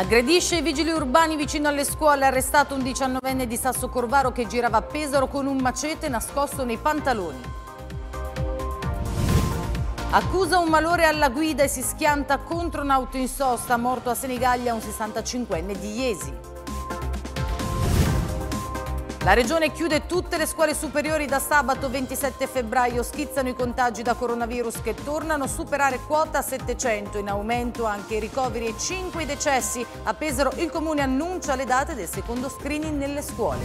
Aggredisce i vigili urbani vicino alle scuole, arrestato un 19enne di Sasso Corvaro che girava a Pesaro con un macete nascosto nei pantaloni. Accusa un malore alla guida e si schianta contro un'auto in sosta, morto a Senigallia un 65enne di Iesi. La regione chiude tutte le scuole superiori da sabato 27 febbraio, schizzano i contagi da coronavirus che tornano a superare quota 700, in aumento anche i ricoveri e 5 decessi. A Pesaro il comune annuncia le date del secondo screening nelle scuole.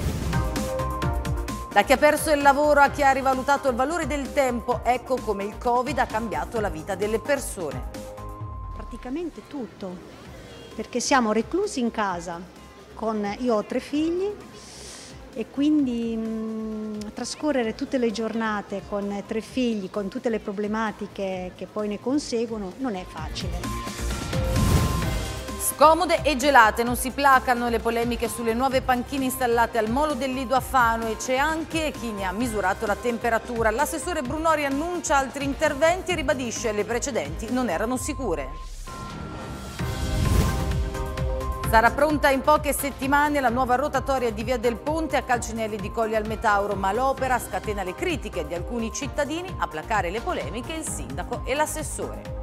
Da chi ha perso il lavoro a chi ha rivalutato il valore del tempo, ecco come il Covid ha cambiato la vita delle persone. Praticamente tutto, perché siamo reclusi in casa. Con, io ho tre figli, e quindi mh, mm, trascorrere tutte le giornate con tre figli, con tutte le problematiche che poi ne conseguono, non è facile. Scomode e gelate, non si placano le polemiche sulle nuove panchine installate al molo del Lido a Fano e c'è anche chi ne ha misurato la temperatura. L'assessore Brunori annuncia altri interventi e ribadisce che le precedenti non erano sicure. Sarà pronta in poche settimane la nuova rotatoria di Via del Ponte a Calcinelli di Colli al Metauro, ma l'opera scatena le critiche di alcuni cittadini a placare le polemiche il sindaco e l'assessore.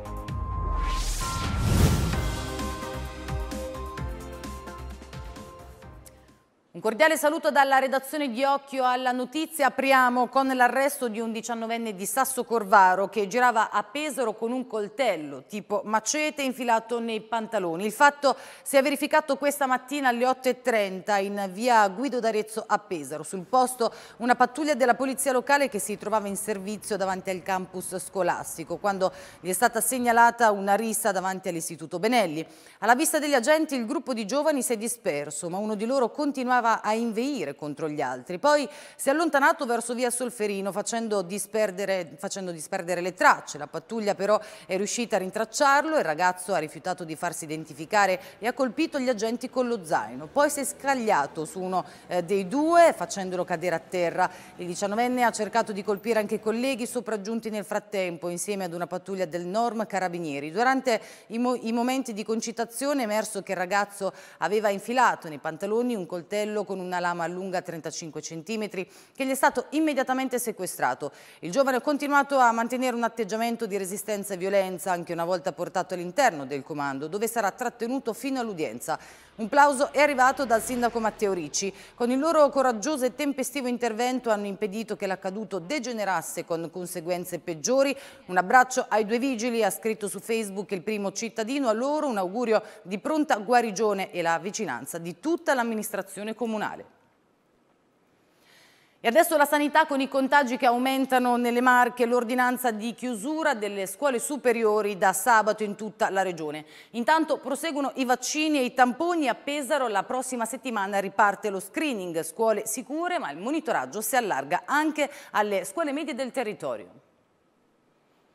Un cordiale saluto dalla redazione di Occhio alla Notizia. Apriamo con l'arresto di un diciannovenne di Sasso Corvaro che girava a Pesaro con un coltello tipo macete infilato nei pantaloni. Il fatto si è verificato questa mattina alle 8.30 in via Guido d'Arezzo a Pesaro. Sul posto una pattuglia della polizia locale che si trovava in servizio davanti al campus scolastico quando gli è stata segnalata una rissa davanti all'istituto Benelli. Alla vista degli agenti il gruppo di giovani si è disperso ma uno di loro continuava andava a inveire contro gli altri. Poi si è allontanato verso via Solferino facendo disperdere, facendo disperdere le tracce. La pattuglia però è riuscita a rintracciarlo, il ragazzo ha rifiutato di farsi identificare e ha colpito gli agenti con lo zaino. Poi si è scagliato su uno eh, dei due facendolo cadere a terra. Il 19enne ha cercato di colpire anche i colleghi sopraggiunti nel frattempo insieme ad una pattuglia del Norm Carabinieri. Durante i, mo i momenti di concitazione è emerso che il ragazzo aveva infilato nei pantaloni un coltello coltello con una lama lunga 35 cm che gli è stato immediatamente sequestrato. Il giovane ha continuato a mantenere un atteggiamento di resistenza e violenza anche una volta portato all'interno del comando dove sarà trattenuto fino all'udienza. Un plauso è arrivato dal sindaco Matteo Ricci. Con il loro coraggioso e tempestivo intervento hanno impedito che l'accaduto degenerasse con conseguenze peggiori. Un abbraccio ai due vigili, ha scritto su Facebook il primo cittadino. A loro un augurio di pronta guarigione e la vicinanza di tutta l'amministrazione comunale. E adesso la sanità con i contagi che aumentano nelle Marche, l'ordinanza di chiusura delle scuole superiori da sabato in tutta la regione. Intanto proseguono i vaccini e i tamponi a Pesaro, la prossima settimana riparte lo screening, scuole sicure ma il monitoraggio si allarga anche alle scuole medie del territorio.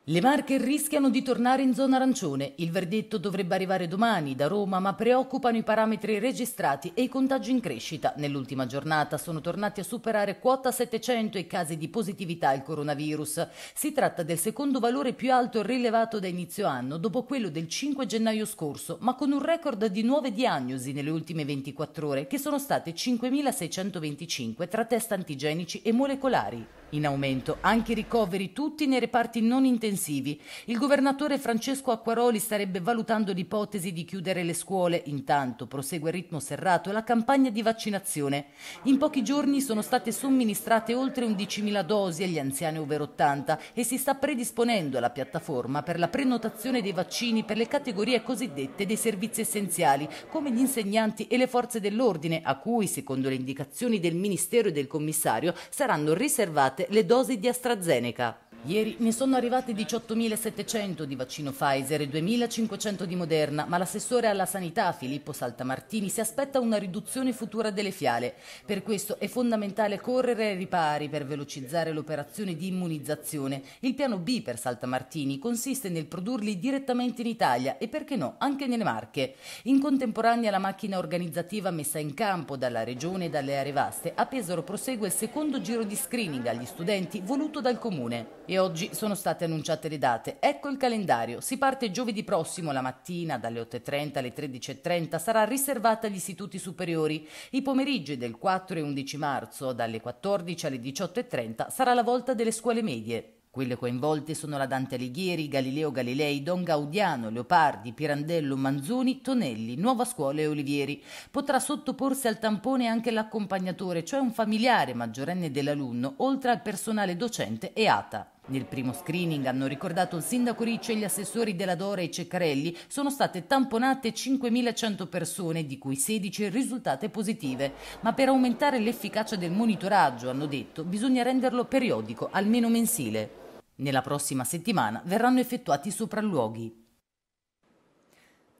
Le Marche rischiano di tornare in zona arancione. Il verdetto dovrebbe arrivare domani da Roma, ma preoccupano i parametri registrati e i contagi in crescita. Nell'ultima giornata sono tornati a superare quota 700 i casi di positività al coronavirus. Si tratta del secondo valore più alto rilevato da inizio anno, dopo quello del 5 gennaio scorso, ma con un record di nuove diagnosi nelle ultime 24 ore, che sono state 5.625 tra test antigenici e molecolari. In aumento anche i ricoveri tutti nei reparti non intensivi. Il governatore Francesco Acquaroli starebbe valutando l'ipotesi di chiudere le scuole. Intanto prosegue a ritmo serrato la campagna di vaccinazione. In pochi giorni sono state somministrate oltre 11.000 dosi agli anziani over 80 e si sta predisponendo la piattaforma per la prenotazione dei vaccini per le categorie cosiddette dei servizi essenziali, come gli insegnanti e le forze dell'ordine, a cui, secondo le indicazioni del Ministero e del Commissario, saranno riservate le dosi di AstraZeneca. Ieri ne sono arrivate 18.700 di vaccino Pfizer e 2.500 di Moderna, ma l'assessore alla sanità Filippo Saltamartini si aspetta una riduzione futura delle fiale. Per questo è fondamentale correre ai ripari per velocizzare l'operazione di immunizzazione. Il piano B per Saltamartini consiste nel produrli direttamente in Italia e perché no anche nelle Marche. In contemporanea la macchina organizzativa messa in campo dalla Regione e dalle aree vaste, a Pesaro prosegue il secondo giro di screening agli studenti voluto dal Comune. E oggi sono state annunciate le date. Ecco il calendario. Si parte giovedì prossimo la mattina dalle 8.30 alle 13.30. Sarà riservata agli istituti superiori. I pomeriggi del 4 e 11 marzo dalle 14 alle 18.30 sarà la volta delle scuole medie. Quelle coinvolte sono la Dante Alighieri, Galileo Galilei, Don Gaudiano, Leopardi, Pirandello, Manzoni, Tonelli, Nuova Scuola e Olivieri. Potrà sottoporsi al tampone anche l'accompagnatore, cioè un familiare maggiorenne dell'alunno, oltre al personale docente e ATA. Nel primo screening, hanno ricordato il sindaco Riccio e gli assessori Della Dora e Ceccarelli, sono state tamponate 5.100 persone, di cui 16 risultate positive. Ma per aumentare l'efficacia del monitoraggio, hanno detto, bisogna renderlo periodico, almeno mensile. Nella prossima settimana verranno effettuati sopralluoghi.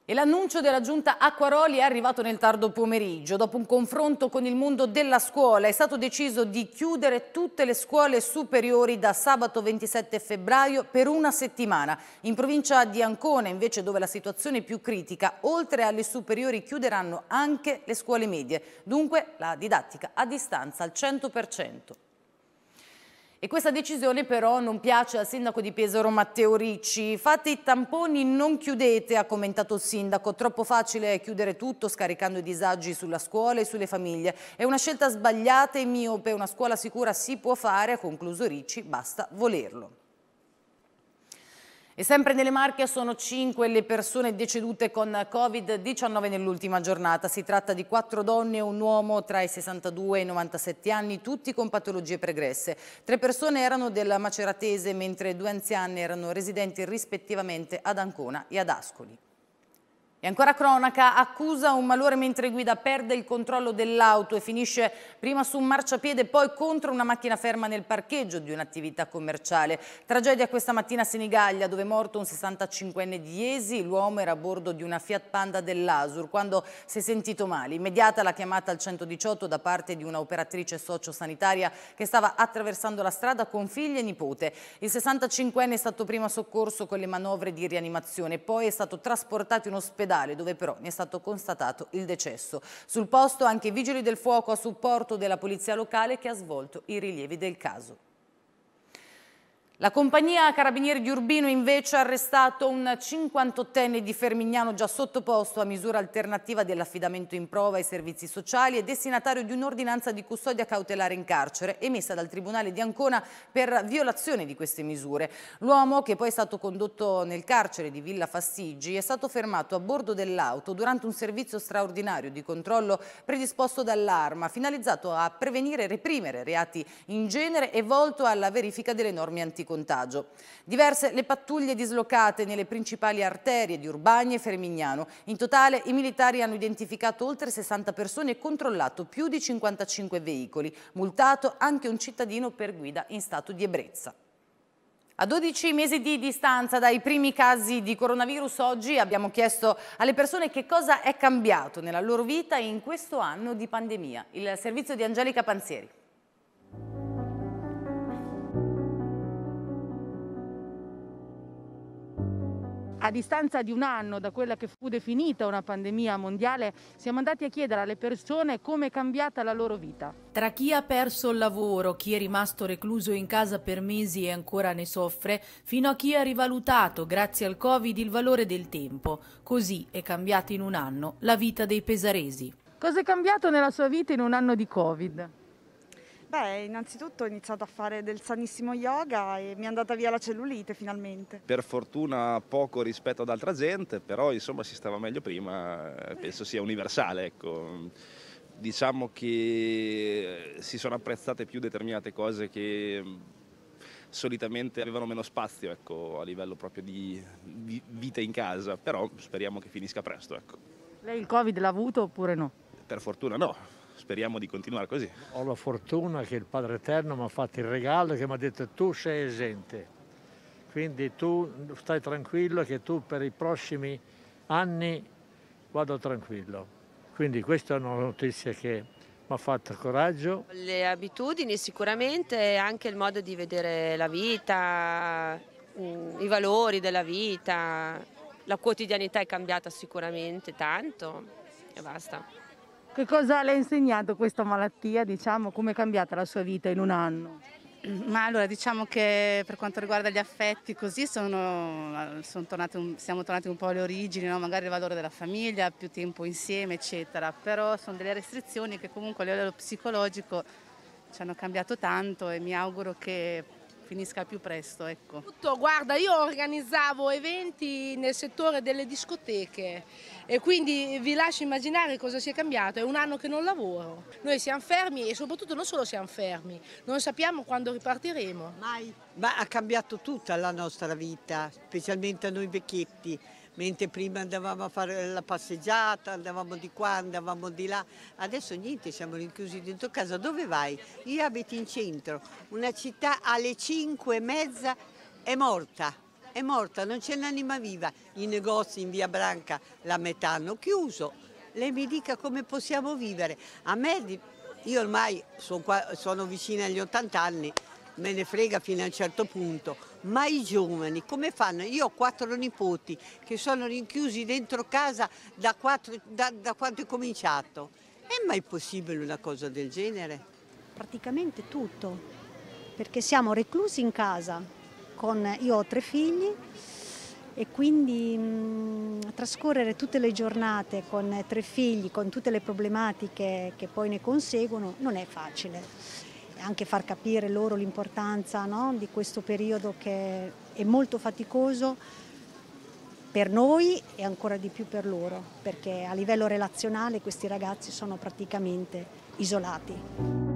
E l'annuncio della giunta Acquaroli è arrivato nel tardo pomeriggio. Dopo un confronto con il mondo della scuola è stato deciso di chiudere tutte le scuole superiori da sabato 27 febbraio per una settimana. In provincia di Ancona, invece, dove la situazione è più critica, oltre alle superiori chiuderanno anche le scuole medie. Dunque la didattica a distanza al 100%. E questa decisione però non piace al sindaco di Pesaro Matteo Ricci. Fate i tamponi, non chiudete, ha commentato il sindaco. Troppo facile chiudere tutto scaricando i disagi sulla scuola e sulle famiglie. È una scelta sbagliata e miope. Una scuola sicura si può fare, ha concluso Ricci, basta volerlo. E sempre nelle Marche sono 5 le persone decedute con Covid-19 nell'ultima giornata. Si tratta di 4 donne e un uomo tra i 62 e i 97 anni, tutti con patologie pregresse. Tre persone erano della Maceratese, mentre due anziane erano residenti rispettivamente ad Ancona e ad Ascoli. E ancora cronaca, accusa un malore mentre guida, perde il controllo dell'auto e finisce prima su un marciapiede, poi contro una macchina ferma nel parcheggio di un'attività commerciale. Tragedia questa mattina a Senigallia, dove è morto un 65enne di Iesi, l'uomo era a bordo di una Fiat Panda dell'Asur, quando si è sentito male. Immediata la chiamata al 118 da parte di un'operatrice sociosanitaria che stava attraversando la strada con figli e nipote. Il 65enne è stato prima soccorso con le manovre di rianimazione, poi è stato trasportato in ospedale ospedale dove però ne è stato constatato il decesso. Sul posto anche i vigili del fuoco a supporto della polizia locale che ha svolto i rilievi del caso. La compagnia Carabinieri di Urbino invece ha arrestato un 58enne di Fermignano già sottoposto a misura alternativa dell'affidamento in prova ai servizi sociali e destinatario di un'ordinanza di custodia cautelare in carcere emessa dal Tribunale di Ancona per violazione di queste misure. L'uomo, che poi è stato condotto nel carcere di Villa Fastigi, è stato fermato a bordo dell'auto durante un servizio straordinario di controllo predisposto dall'arma, finalizzato a prevenire e reprimere reati in genere e volto alla verifica delle norme anticorruzione contagio. Diverse le pattuglie dislocate nelle principali arterie di Urbania e Fermignano. In totale i militari hanno identificato oltre 60 persone e controllato più di 55 veicoli, multato anche un cittadino per guida in stato di ebbrezza. A 12 mesi di distanza dai primi casi di coronavirus oggi abbiamo chiesto alle persone che cosa è cambiato nella loro vita in questo anno di pandemia. Il servizio di Angelica Panzieri. a distanza di un anno da quella che fu definita una pandemia mondiale, siamo andati a chiedere alle persone come è cambiata la loro vita. Tra chi ha perso il lavoro, chi è rimasto recluso in casa per mesi e ancora ne soffre, fino a chi ha rivalutato, grazie al Covid, il valore del tempo. Così è cambiata in un anno la vita dei pesaresi. Cosa è cambiato nella sua vita in un anno di Covid? Beh, innanzitutto ho iniziato a fare del sanissimo yoga e mi è andata via la cellulite finalmente. Per fortuna poco rispetto ad altra gente, però insomma si stava meglio prima, eh, penso sia universale, ecco. Diciamo che si sono apprezzate più determinate cose che mm, solitamente avevano meno spazio ecco, a livello proprio di vita in casa, però speriamo che finisca presto. Ecco. Lei il Covid l'ha avuto oppure no? Per fortuna no, speriamo di continuare così. Ho la fortuna che il Padre Eterno mi ha fatto il regalo che mi ha detto tu sei esente, quindi tu stai tranquillo che tu per i prossimi anni vado tranquillo. Quindi questa è una notizia che mi ha fatto coraggio. Le abitudini sicuramente, anche il modo di vedere la vita, mm, i valori della vita, la quotidianità è cambiata sicuramente tanto e basta. Che cosa le ha insegnato questa malattia, diciamo, come è cambiata la sua vita in un anno? Ma allora diciamo che per quanto riguarda gli affetti così sono, sono tornati, siamo tornati un po' alle origini, no? magari il valore della famiglia, più tempo insieme eccetera, però sono delle restrizioni che comunque a livello psicologico ci hanno cambiato tanto e mi auguro che finisca più presto. Ecco. Tutto, guarda, io organizzavo eventi nel settore delle discoteche e quindi vi lascio immaginare cosa sia cambiato, è un anno che non lavoro. Noi siamo fermi e soprattutto non solo siamo fermi, non sappiamo quando ripartiremo. Mai. Ma ha cambiato tutta la nostra vita, specialmente a noi vecchietti mentre prima andavamo a fare la passeggiata, andavamo di qua, andavamo di là, adesso niente, siamo rinchiusi dentro casa, dove vai? Io abito in centro, una città alle 5 e mezza è morta, è morta, non c'è un'anima viva, i negozi in via Branca la metà hanno chiuso, lei mi dica come possiamo vivere, a me, io ormai sono, qua, sono vicina agli 80 anni, me ne frega fino a un certo punto, ma i giovani come fanno? Io ho quattro nipoti che sono rinchiusi dentro casa da, quattro, da, da quando è cominciato. È mai possibile una cosa del genere? Praticamente tutto, perché siamo reclusi in casa. Con, io ho tre figli e quindi mh, mm, trascorrere tutte le giornate con tre figli, con tutte le problematiche che poi ne conseguono, non è facile anche far capire loro l'importanza no, di questo periodo che è molto faticoso per noi e ancora di più per loro, perché a livello relazionale questi ragazzi sono praticamente isolati.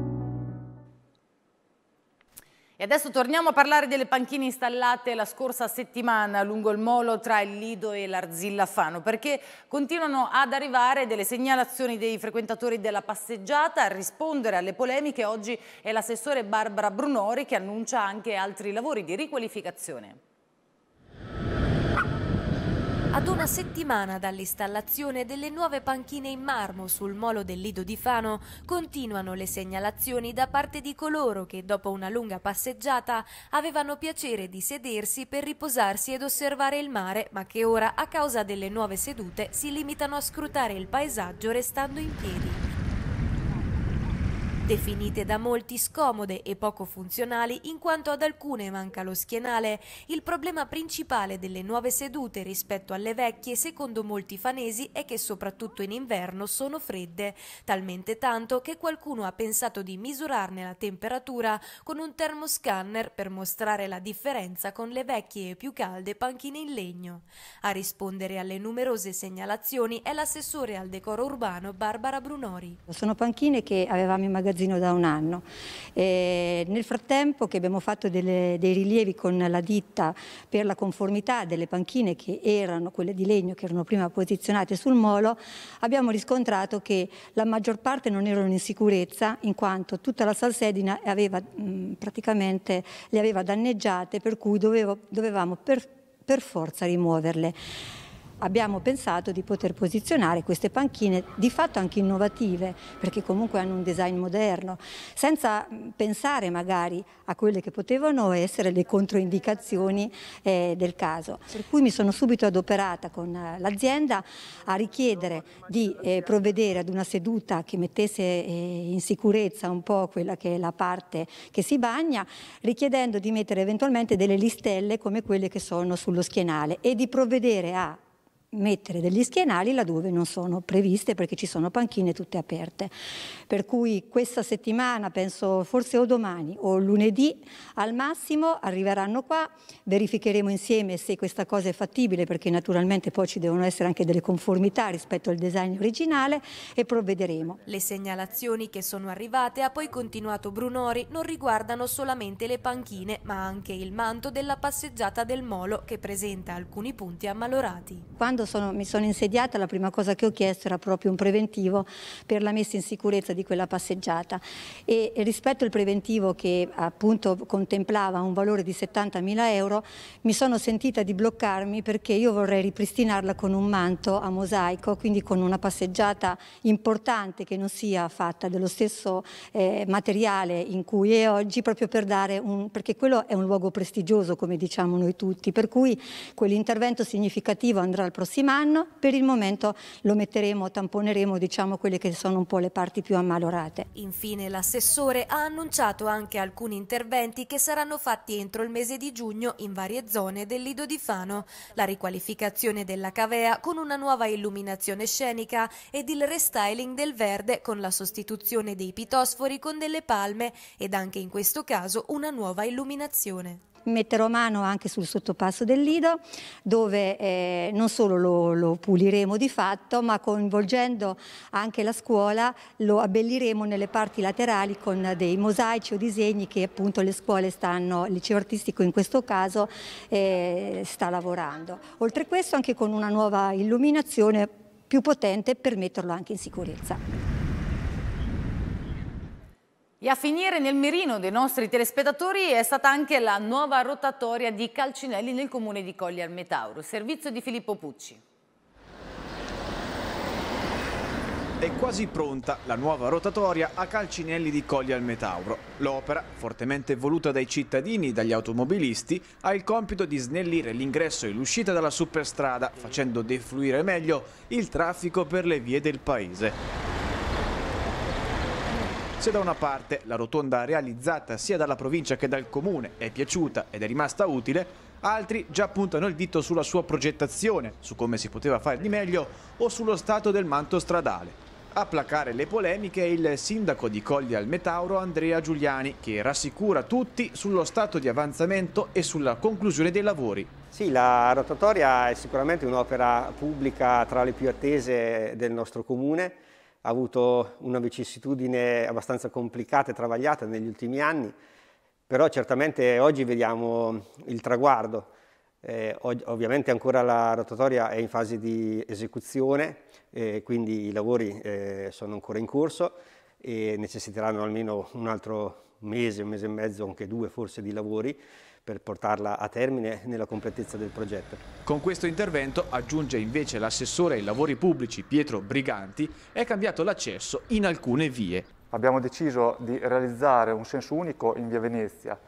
E adesso torniamo a parlare delle panchine installate la scorsa settimana lungo il molo tra il Lido e l'Arzilla Fano, perché continuano ad arrivare delle segnalazioni dei frequentatori della passeggiata. A rispondere alle polemiche oggi è l'assessore Barbara Brunori che annuncia anche altri lavori di riqualificazione. Ad una settimana dall'installazione delle nuove panchine in marmo sul molo del Lido di Fano, continuano le segnalazioni da parte di coloro che dopo una lunga passeggiata avevano piacere di sedersi per riposarsi ed osservare il mare, ma che ora a causa delle nuove sedute si limitano a scrutare il paesaggio restando in piedi. Definite da molti scomode e poco funzionali in quanto ad alcune manca lo schienale, il problema principale delle nuove sedute rispetto alle vecchie secondo molti fanesi è che soprattutto in inverno sono fredde, talmente tanto che qualcuno ha pensato di misurarne la temperatura con un termoscanner per mostrare la differenza con le vecchie e più calde panchine in legno. A rispondere alle numerose segnalazioni è l'assessore al decoro urbano Barbara Brunori. Sono panchine che avevamo immaginato magazzino da un anno. E nel frattempo che abbiamo fatto delle, dei rilievi con la ditta per la conformità delle panchine che erano quelle di legno che erano prima posizionate sul molo, abbiamo riscontrato che la maggior parte non erano in sicurezza in quanto tutta la salsedina aveva, mh, praticamente le aveva danneggiate per cui dovevo, dovevamo per, per forza rimuoverle abbiamo pensato di poter posizionare queste panchine di fatto anche innovative, perché comunque hanno un design moderno, senza mm, pensare magari a quelle che potevano essere le controindicazioni eh, del caso. Per cui mi sono subito adoperata con eh, l'azienda a richiedere di eh, provvedere ad una seduta che mettesse eh, in sicurezza un po' quella che è la parte che si bagna, richiedendo di mettere eventualmente delle listelle come quelle che sono sullo schienale e di provvedere a mettere degli schienali laddove non sono previste perché ci sono panchine tutte aperte. Per cui questa settimana, penso forse o domani o lunedì al massimo, arriveranno qua, verificheremo insieme se questa cosa è fattibile perché naturalmente poi ci devono essere anche delle conformità rispetto al design originale e provvederemo. Le segnalazioni che sono arrivate, ha poi continuato Brunori, non riguardano solamente le panchine ma anche il manto della passeggiata del Molo che presenta alcuni punti ammalorati. Quando quando sono, mi sono insediata la prima cosa che ho chiesto era proprio un preventivo per la messa in sicurezza di quella passeggiata e, rispetto al preventivo che appunto contemplava un valore di 70.000 euro mi sono sentita di bloccarmi perché io vorrei ripristinarla con un manto a mosaico, quindi con una passeggiata importante che non sia fatta dello stesso eh, materiale in cui è oggi proprio per dare un, perché quello è un luogo prestigioso come diciamo noi tutti, per cui quell'intervento significativo andrà al prossimo prossimo anno. Per il momento lo metteremo, tamponeremo diciamo, quelle che sono un po' le parti più ammalorate. Infine l'assessore ha annunciato anche alcuni interventi che saranno fatti entro il mese di giugno in varie zone del Lido di Fano. La riqualificazione della cavea con una nuova illuminazione scenica ed il restyling del verde con la sostituzione dei pitosfori con delle palme ed anche in questo caso una nuova illuminazione metterò mano anche sul sottopasso del Lido dove eh, non solo lo, lo, puliremo di fatto ma coinvolgendo anche la scuola lo abbelliremo nelle parti laterali con dei mosaici o disegni che appunto le scuole stanno, il liceo artistico in questo caso eh, sta lavorando. Oltre questo anche con una nuova illuminazione più potente per metterlo anche in sicurezza. E a finire nel mirino dei nostri telespettatori è stata anche la nuova rotatoria di Calcinelli nel comune di Cogli al Metauro, servizio di Filippo Pucci. È quasi pronta la nuova rotatoria a Calcinelli di Cogli al Metauro. L'opera, fortemente voluta dai cittadini e dagli automobilisti, ha il compito di snellire l'ingresso e l'uscita dalla superstrada, facendo defluire meglio il traffico per le vie del paese. Se da una parte la rotonda realizzata sia dalla provincia che dal comune è piaciuta ed è rimasta utile, altri già puntano il dito sulla sua progettazione, su come si poteva fare di meglio o sullo stato del manto stradale. A placare le polemiche è il sindaco di Colli al Metauro Andrea Giuliani che rassicura tutti sullo stato di avanzamento e sulla conclusione dei lavori. Sì, la rotatoria è sicuramente un'opera pubblica tra le più attese del nostro comune ha avuto una vicissitudine abbastanza complicata e travagliata negli ultimi anni, però certamente oggi vediamo il traguardo. Eh, ov ovviamente ancora la rotatoria è in fase di esecuzione, eh, quindi i lavori eh, sono ancora in corso e necessiteranno almeno un altro mese, un mese e mezzo, anche due forse di lavori per portarla a termine nella completezza del progetto. Con questo intervento, aggiunge invece l'assessore ai lavori pubblici Pietro Briganti, è cambiato l'accesso in alcune vie. Abbiamo deciso di realizzare un senso unico in via Venezia,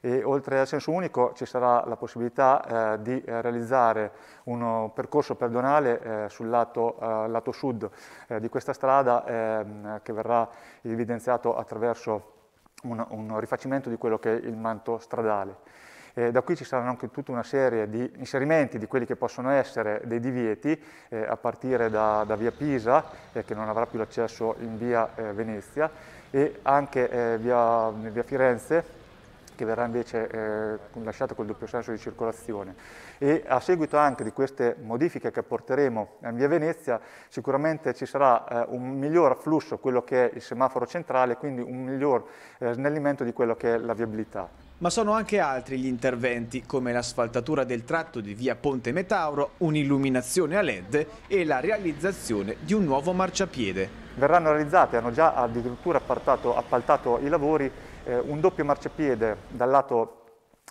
e oltre al senso unico ci sarà la possibilità eh, di eh, realizzare eh, un percorso pedonale eh, sul lato, eh, lato sud eh, di questa strada ehm, che verrà evidenziato attraverso un, un rifacimento di quello che è il manto stradale. Eh, da qui ci saranno anche tutta una serie di inserimenti di quelli che possono essere dei divieti, eh, a partire da, da via Pisa, eh, che non avrà più l'accesso in via eh, Venezia, e anche eh, via, via Firenze, che verrà invece eh, lasciata col doppio senso di circolazione. E a seguito anche di queste modifiche che apporteremo in via Venezia, sicuramente ci sarà eh, un miglior afflusso, quello che è il semaforo centrale, quindi un miglior eh, snellimento di quello che è la viabilità. Ma sono anche altri gli interventi, come l'asfaltatura del tratto di via Ponte Metauro, un'illuminazione a LED e la realizzazione di un nuovo marciapiede. Verranno realizzate, hanno già addirittura appaltato, appaltato i lavori eh, un doppio marciapiede dal lato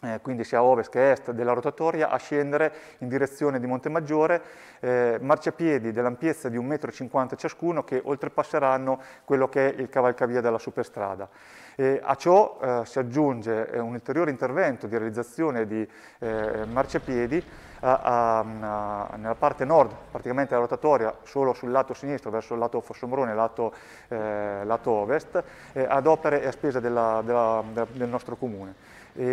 eh, quindi sia a ovest che a est della rotatoria, a scendere in direzione di Montemaggiore, eh, marciapiedi dell'ampiezza di 1,50 m ciascuno che oltrepasseranno quello che è il cavalcavia della superstrada. E a ciò eh, si aggiunge eh, un ulteriore intervento di realizzazione di eh, marciapiedi a, a, a, nella parte nord, praticamente della rotatoria, solo sul lato sinistro, verso il lato Fossombrone, lato, eh, lato ovest, ad opere e a spesa della, della, della, del nostro comune. E,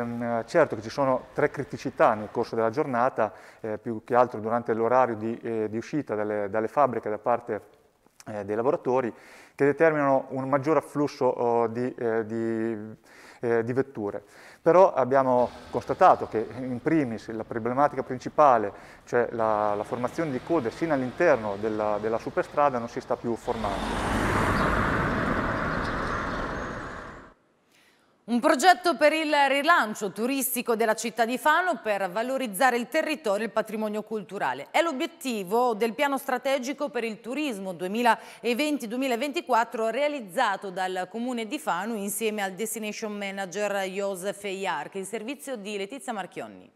ehm, certo che ci sono tre criticità nel corso della giornata, eh, più che altro durante l'orario di, eh, di, uscita dalle, dalle, fabbriche da parte eh, dei lavoratori, che determinano un maggior afflusso oh, di, eh, di, eh, di, vetture. Però abbiamo constatato che in primis la problematica principale, cioè la, la formazione di code sino all'interno della, della superstrada, non si sta più formando. Un progetto per il rilancio turistico della città di Fano per valorizzare il territorio e il patrimonio culturale. È l'obiettivo del piano strategico per il turismo 2020-2024 realizzato dal comune di Fano insieme al destination manager Josef Iark, in servizio di Letizia Marchionni.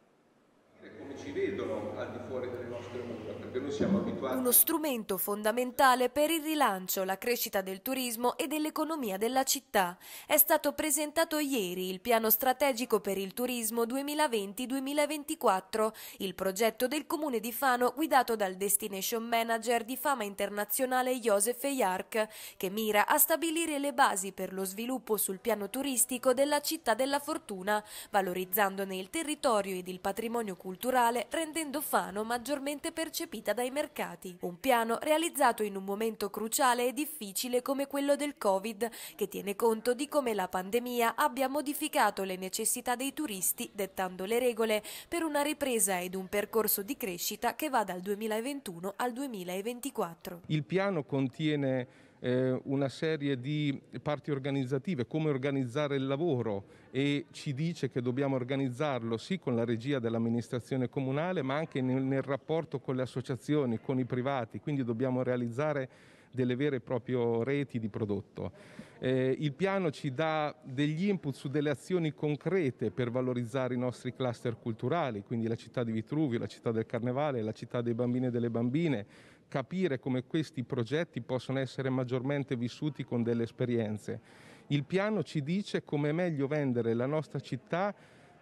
Come ci vedono al di fuori delle nostre mura, perché siamo abituati. Uno strumento fondamentale per il rilancio, la crescita del turismo e dell'economia della città. È stato presentato ieri il piano strategico per il turismo 2020-2024, il progetto del comune di Fano guidato dal destination manager di fama internazionale Josef Jark, che mira a stabilire le basi per lo sviluppo sul piano turistico della città della fortuna, valorizzandone il territorio ed il patrimonio culturale, rendendo Fano maggiormente percepita dai mercati. Un piano realizzato in un momento cruciale e difficile come quello del Covid, che tiene conto di come la pandemia abbia modificato le necessità dei turisti, dettando le regole per una ripresa ed un percorso di crescita che va dal 2021 al 2024. Il piano contiene eh, una serie di parti organizzative, come organizzare il lavoro e ci dice che dobbiamo organizzarlo sì con la regia dell'amministrazione comunale ma anche nel, nel rapporto con le associazioni, con i privati, quindi dobbiamo realizzare delle vere e proprie reti di prodotto. Eh, il piano ci dà degli input su delle azioni concrete per valorizzare i nostri cluster culturali, quindi la città di Vitruvio, la città del Carnevale, la città dei bambini e delle bambine, capire come questi progetti possono essere maggiormente vissuti con delle esperienze. Il piano ci dice come è meglio vendere la nostra città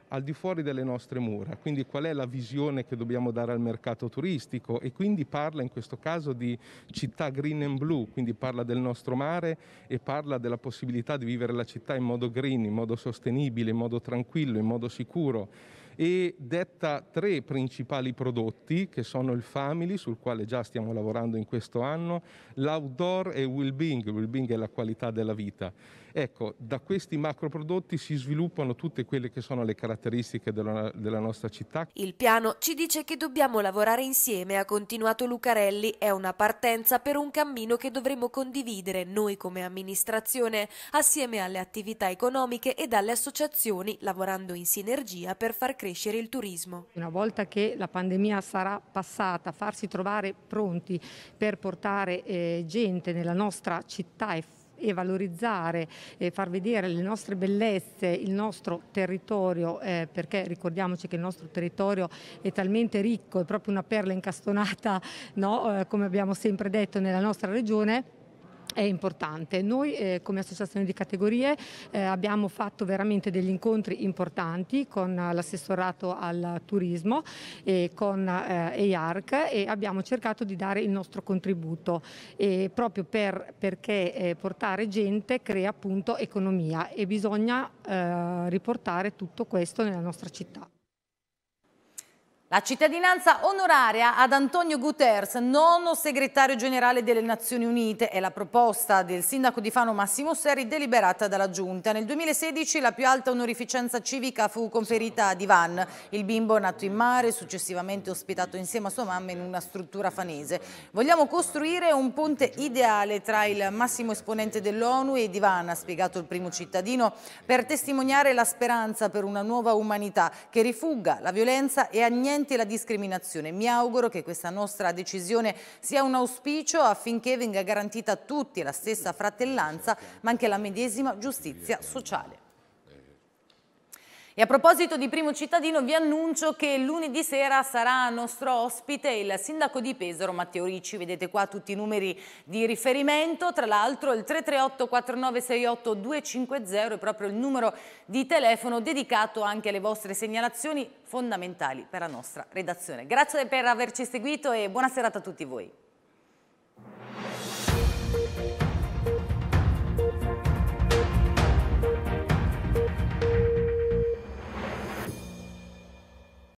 al di fuori delle nostre mura, quindi qual è la visione che dobbiamo dare al mercato turistico e quindi parla in questo caso di città green and blue, quindi parla del nostro mare e parla della possibilità di vivere la città in modo green, in modo sostenibile, in modo tranquillo, in modo sicuro e detta tre principali prodotti che sono il Family, sul quale già stiamo lavorando in questo anno, l'Outdoor e il Well-being. Well-being è la qualità della vita Ecco, da questi macroprodotti si sviluppano tutte quelle che sono le caratteristiche della, della nostra città. Il piano ci dice che dobbiamo lavorare insieme, ha continuato Lucarelli, è una partenza per un cammino che dovremo condividere noi come amministrazione, assieme alle attività economiche ed alle associazioni, lavorando in sinergia per far crescere il turismo. Una volta che la pandemia sarà passata, farsi trovare pronti per portare eh, gente nella nostra città e e valorizzare e far vedere le nostre bellezze, il nostro territorio, eh, perché ricordiamoci che il nostro territorio è talmente ricco, è proprio una perla incastonata, no? eh, come abbiamo sempre detto nella nostra regione è importante. Noi eh, come associazione di categorie eh, abbiamo fatto veramente degli incontri importanti con l'assessorato al turismo e con eh, EIARC e abbiamo cercato di dare il nostro contributo e proprio per, perché eh, portare gente crea appunto economia e bisogna eh, riportare tutto questo nella nostra città. La cittadinanza onoraria ad Antonio Guterres, nono segretario generale delle Nazioni Unite, è la proposta del sindaco di Fano Massimo Serri deliberata dalla Giunta. Nel 2016 la più alta onorificenza civica fu conferita a Divan, il bimbo nato in mare, successivamente ospitato insieme a sua mamma in una struttura fanese. Vogliamo costruire un ponte ideale tra il massimo esponente dell'ONU e Divan, ha spiegato il primo cittadino, per testimoniare la speranza per una nuova umanità che rifugga la violenza e annienti la discriminazione. Mi auguro che questa nostra decisione sia un auspicio affinché venga garantita a tutti la stessa fratellanza ma anche la medesima giustizia sociale. E a proposito di Primo Cittadino vi annuncio che lunedì sera sarà nostro ospite il sindaco di Pesaro Matteo Ricci, vedete qua tutti i numeri di riferimento, tra l'altro il 338 4968 250 è proprio il numero di telefono dedicato anche alle vostre segnalazioni fondamentali per la nostra redazione. Grazie per averci seguito e buona serata a tutti voi.